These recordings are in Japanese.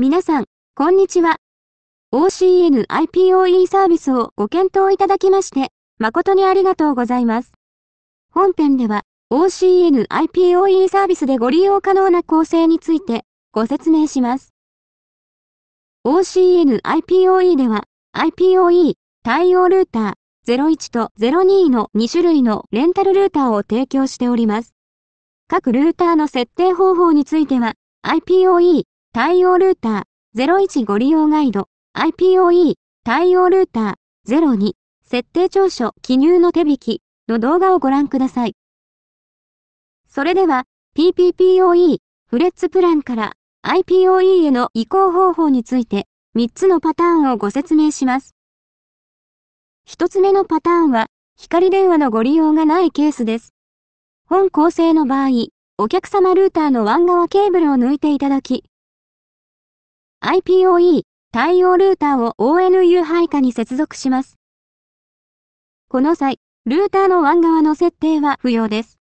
皆さん、こんにちは。OCN IPOE サービスをご検討いただきまして、誠にありがとうございます。本編では、OCN IPOE サービスでご利用可能な構成についてご説明します。OCN IPOE では、IPOE 対応ルーター01と02の2種類のレンタルルーターを提供しております。各ルーターの設定方法については、IPOE 対応ルーター0 1ご利用ガイド IPOE 対応ルーター02設定長所記入の手引きの動画をご覧ください。それでは PPPOE フレッツプランから IPOE への移行方法について3つのパターンをご説明します。1つ目のパターンは光電話のご利用がないケースです。本構成の場合、お客様ルーターのワン側ケーブルを抜いていただき、IPOE 対応ルーターを ONU 配下に接続します。この際、ルーターの w 側の設定は不要です。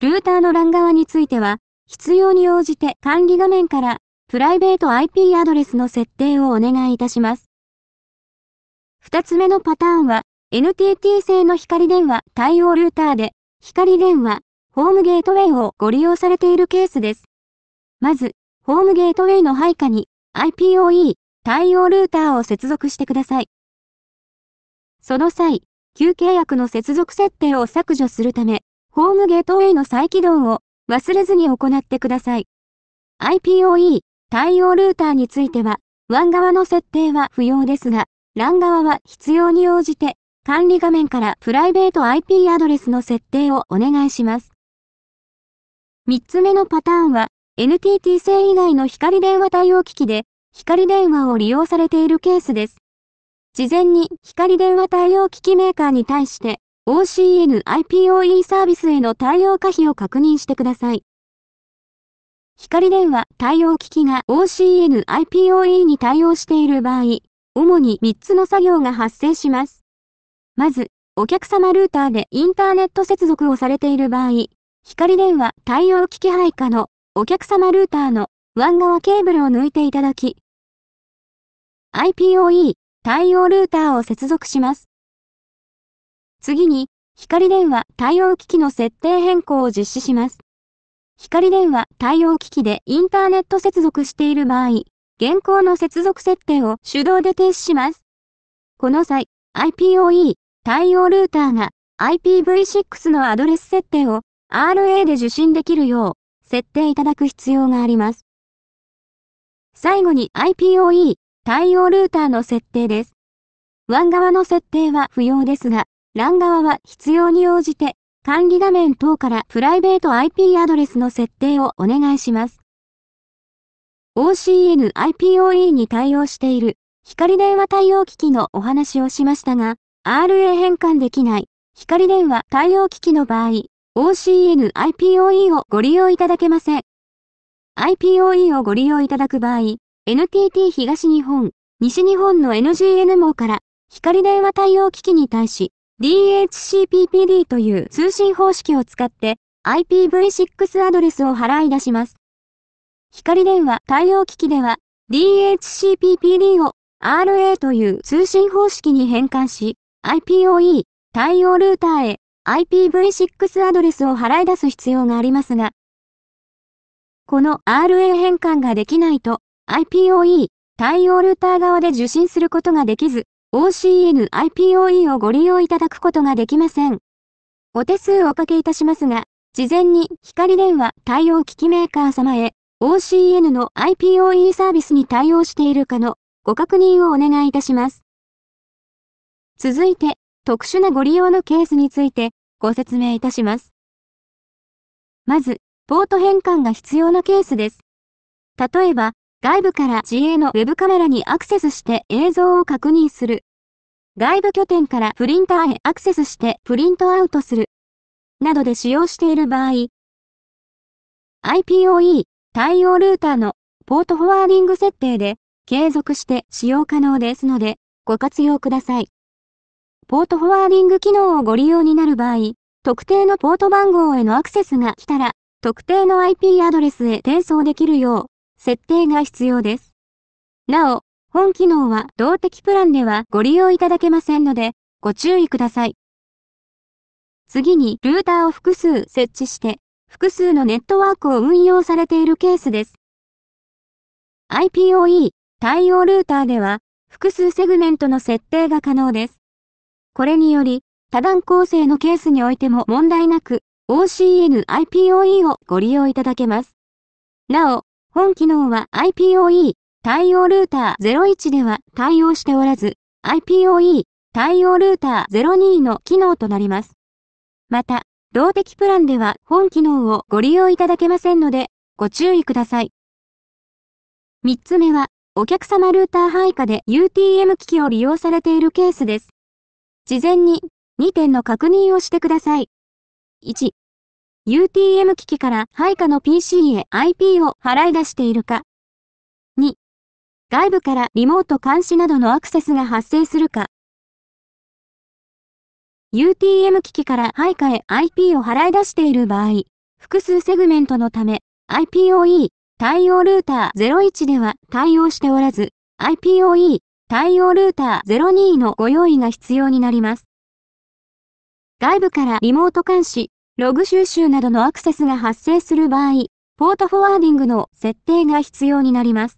ルーターの LAN 側については、必要に応じて管理画面からプライベート IP アドレスの設定をお願いいたします。二つ目のパターンは、NTT 製の光電話対応ルーターで、光電話、ホームゲートウェイをご利用されているケースです。まず、ホームゲートウェイの配下に IPOE 対応ルーターを接続してください。その際、旧契約の接続設定を削除するため、ホームゲートウェイの再起動を忘れずに行ってください。IPOE 対応ルーターについては、ワ a n 側の設定は不要ですが、LAN 側は必要に応じて、管理画面からプライベート IP アドレスの設定をお願いします。3つ目のパターンは、NTT 製以外の光電話対応機器で、光電話を利用されているケースです。事前に光電話対応機器メーカーに対して、OCN IPOE サービスへの対応可否を確認してください。光電話対応機器が OCN IPOE に対応している場合、主に3つの作業が発生します。まず、お客様ルーターでインターネット接続をされている場合、光電話対応機器配下のお客様ルーターの湾側ケーブルを抜いていただき、IPOE 対応ルーターを接続します。次に、光電話対応機器の設定変更を実施します。光電話対応機器でインターネット接続している場合、現行の接続設定を手動で停止します。この際、IPOE 対応ルーターが IPv6 のアドレス設定を RA で受信できるよう設定いただく必要があります。最後に IPOE 対応ルーターの設定です。WAN 側の設定は不要ですが、LAN 側は必要に応じて管理画面等からプライベート IP アドレスの設定をお願いします。OCN IPOE に対応している光電話対応機器のお話をしましたが、RA 変換できない光電話対応機器の場合、OCNIPOE をご利用いただけません。IPOE をご利用いただく場合、NTT 東日本、西日本の NGN 網から、光電話対応機器に対し、DHCPPD という通信方式を使って、IPv6 アドレスを払い出します。光電話対応機器では、DHCPPD を RA という通信方式に変換し、IPOE 対応ルーターへ IPv6 アドレスを払い出す必要がありますが、この RA 変換ができないと、IPOE、対応ルーター側で受信することができず、OCN IPOE をご利用いただくことができません。お手数おかけいたしますが、事前に光電話対応機器メーカー様へ OCN の IPOE サービスに対応しているかのご確認をお願いいたします。続いて、特殊なご利用のケースについてご説明いたします。まず、ポート変換が必要なケースです。例えば、外部から自営のウェブカメラにアクセスして映像を確認する。外部拠点からプリンターへアクセスしてプリントアウトする。などで使用している場合、IPOE 対応ルーターのポートフォワーディング設定で継続して使用可能ですので、ご活用ください。ポートフォワーディング機能をご利用になる場合、特定のポート番号へのアクセスが来たら、特定の IP アドレスへ転送できるよう、設定が必要です。なお、本機能は動的プランではご利用いただけませんので、ご注意ください。次に、ルーターを複数設置して、複数のネットワークを運用されているケースです。IPOE 対応ルーターでは、複数セグメントの設定が可能です。これにより、多段構成のケースにおいても問題なく、OCNIPOE をご利用いただけます。なお、本機能は IPOE 対応ルーター01では対応しておらず、IPOE 対応ルーター02の機能となります。また、動的プランでは本機能をご利用いただけませんので、ご注意ください。3つ目は、お客様ルーター配下で UTM 機器を利用されているケースです。事前に2点の確認をしてください。1、UTM 機器から配下の PC へ IP を払い出しているか。2、外部からリモート監視などのアクセスが発生するか。UTM 機器から配下へ IP を払い出している場合、複数セグメントのため IPOE 対応ルーター01では対応しておらず、IPOE 対応ルーター02のご用意が必要になります。外部からリモート監視、ログ収集などのアクセスが発生する場合、ポートフォワーディングの設定が必要になります。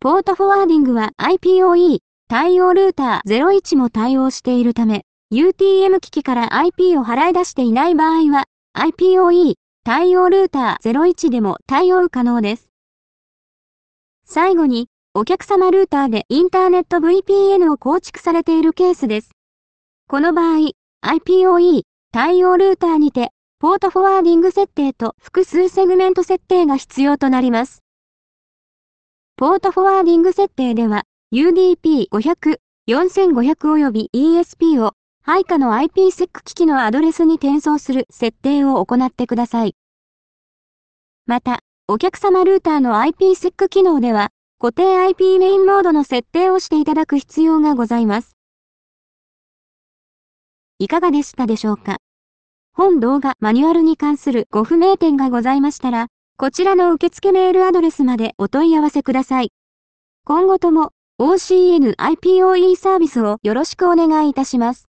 ポートフォワーディングは IPOE 対応ルーター01も対応しているため、UTM 機器から IP を払い出していない場合は、IPOE 対応ルーター01でも対応可能です。最後に、お客様ルーターでインターネット VPN を構築されているケースです。この場合、IPOE 対応ルーターにて、ポートフォワーディング設定と複数セグメント設定が必要となります。ポートフォワーディング設定では、UDP500、4500及び ESP を配下の IPsec 機器のアドレスに転送する設定を行ってください。また、お客様ルーターの IPsec 機能では、固定 IP メインモードの設定をしていただく必要がございます。いかがでしたでしょうか本動画マニュアルに関するご不明点がございましたら、こちらの受付メールアドレスまでお問い合わせください。今後とも OCN IPOE サービスをよろしくお願いいたします。